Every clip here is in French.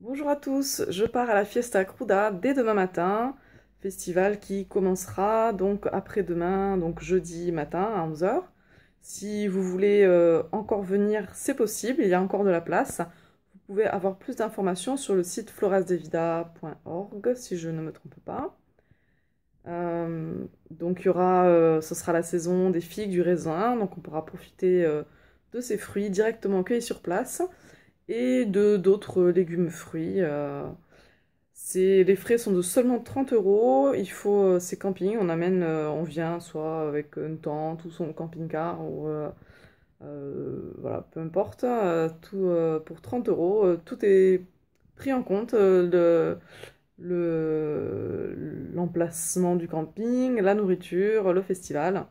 Bonjour à tous, je pars à la Fiesta Cruda dès demain matin, festival qui commencera donc après-demain, donc jeudi matin à 11h. Si vous voulez euh, encore venir, c'est possible, il y a encore de la place. Vous pouvez avoir plus d'informations sur le site floresdevida.org si je ne me trompe pas. Euh, donc il y aura, euh, ce sera la saison des figues, du raisin, donc on pourra profiter de ces fruits directement cueillis sur place et de d'autres légumes fruits. Euh, les frais sont de seulement 30 euros. Il faut euh, c'est camping, on amène, euh, on vient soit avec une tente ou son camping-car ou voilà, peu importe, tout pour 30 euros, tout est pris en compte. le, l'emplacement du camping, la nourriture, le festival.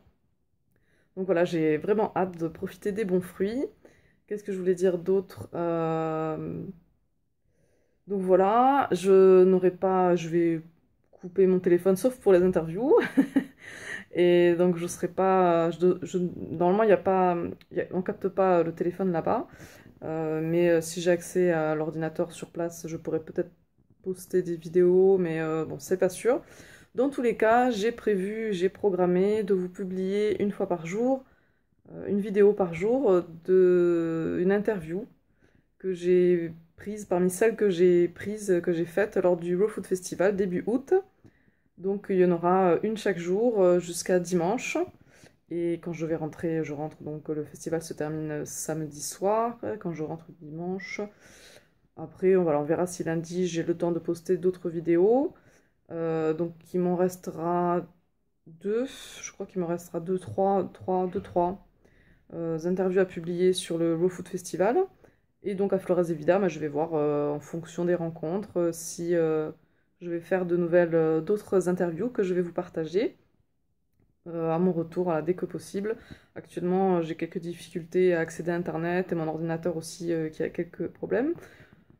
Donc voilà, j'ai vraiment hâte de profiter des bons fruits. Qu'est-ce que je voulais dire d'autre euh, Donc voilà, je n'aurai pas, je vais couper mon téléphone sauf pour les interviews. et donc je serai pas, normalement il ne a pas, on capte pas le téléphone là-bas. Euh, mais euh, si j'ai accès à l'ordinateur sur place, je pourrais peut-être poster des vidéos, mais bon, c'est pas sûr. Dans tous les cas, j'ai prévu, j'ai programmé de vous publier une fois par jour euh, une vidéo par jour euh, de une interview que j'ai prise parmi celles que j'ai prises que j'ai faites lors du Raw Food Festival début août. Donc il y en aura euh, une chaque jour jusqu'à dimanche. Et quand je vais rentrer, je rentre donc le festival se termine samedi soir. Quand je rentre dimanche, après on, va verra si lundi j'ai le temps de poster d'autres vidéos. donc il m'en restera deux, je crois qu'il m'en restera deux, trois, trois, deux, trois. Euh, interviews à publier sur le Raw Food Festival. Et donc à Flores Evida, bah, je vais voir euh, en fonction des rencontres euh, si je vais faire de nouvelles, d'autres interviews que je vais vous partager à mon retour dès que possible. Actuellement, j'ai quelques difficultés à accéder à Internet et mon ordinateur aussi qui a quelques problèmes.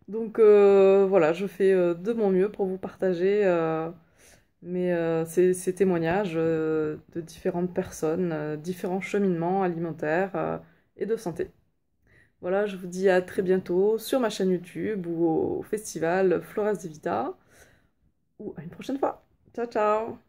Donc voilà, je fais de mon mieux pour vous partager mais euh, ces, témoignages euh, de différentes personnes, euh, différents cheminements alimentaires et de santé. Voilà, je vous dis à très bientôt sur ma chaîne YouTube ou au festival Flores de Vita ou à une prochaine fois. Ciao ciao